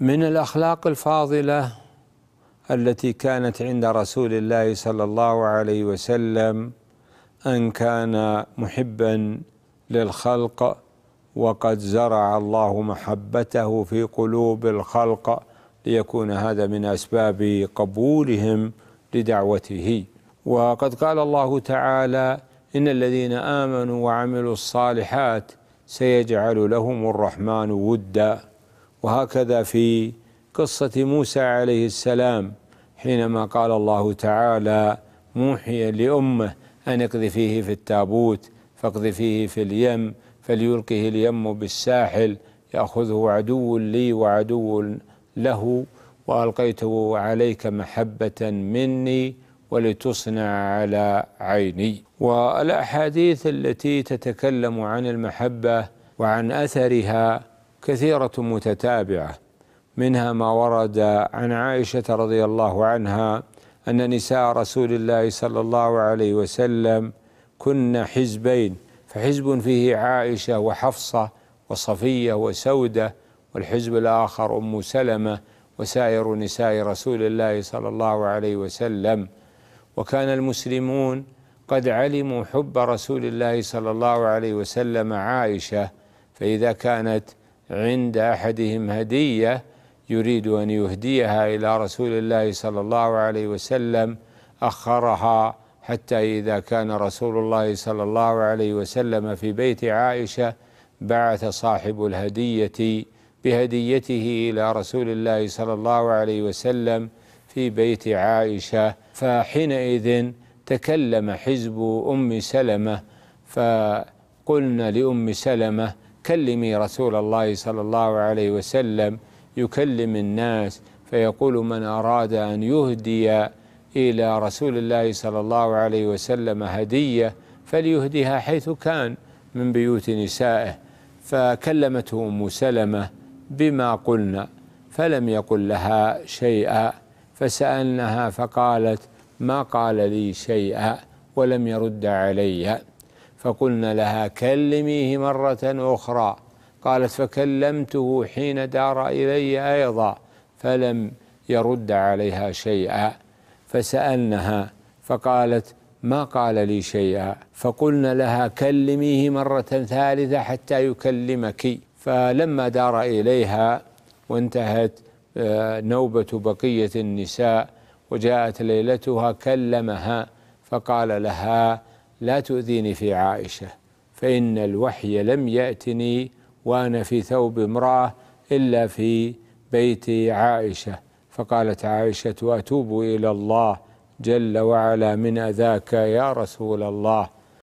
من الاخلاق الفاضله التي كانت عند رسول الله صلى الله عليه وسلم ان كان محبا للخلق وقد زرع الله محبته في قلوب الخلق ليكون هذا من اسباب قبولهم لدعوته وقد قال الله تعالى ان الذين امنوا وعملوا الصالحات سيجعل لهم الرحمن ودا وهكذا في قصة موسى عليه السلام حينما قال الله تعالى موحيا لأمه أن اقذفيه في التابوت فاقذفيه في اليم فليلقه اليم بالساحل يأخذه عدو لي وعدو له وألقيته عليك محبة مني ولتصنع على عيني والأحاديث التي تتكلم عن المحبة وعن أثرها كثيرة متتابعة منها ما ورد عن عائشة رضي الله عنها أن نساء رسول الله صلى الله عليه وسلم كن حزبين فحزب فيه عائشة وحفصة وصفية وسودة والحزب الآخر أم سلمة وسائر نساء رسول الله صلى الله عليه وسلم وكان المسلمون قد علموا حب رسول الله صلى الله عليه وسلم عائشة فإذا كانت عند احدهم هديه يريد ان يهديها الى رسول الله صلى الله عليه وسلم اخرها حتى اذا كان رسول الله صلى الله عليه وسلم في بيت عائشه بعث صاحب الهديه بهديته الى رسول الله صلى الله عليه وسلم في بيت عائشه فحينئذ تكلم حزب ام سلمه فقلنا لام سلمه كلمي رسول الله صلى الله عليه وسلم يكلم الناس فيقول من أراد أن يهدي إلى رسول الله صلى الله عليه وسلم هدية فليهدها حيث كان من بيوت نسائه فكلمته أم سلمة بما قلنا فلم يقل لها شيئا فسألناها فقالت ما قال لي شيئا ولم يرد عليّ فقلنا لها كلميه مرة أخرى قالت فكلمته حين دار إلي أيضا فلم يرد عليها شيئا فسألنها فقالت ما قال لي شيئا فقلنا لها كلميه مرة ثالثة حتى يكلمك فلما دار إليها وانتهت آه، نوبة بقية النساء وجاءت ليلتها كلمها فقال لها لا تؤذيني في عائشة فإن الوحي لم يأتني وأنا في ثوب امرأة إلا في بيت عائشة فقالت عائشة أتوب إلى الله جل وعلا من أذاك يا رسول الله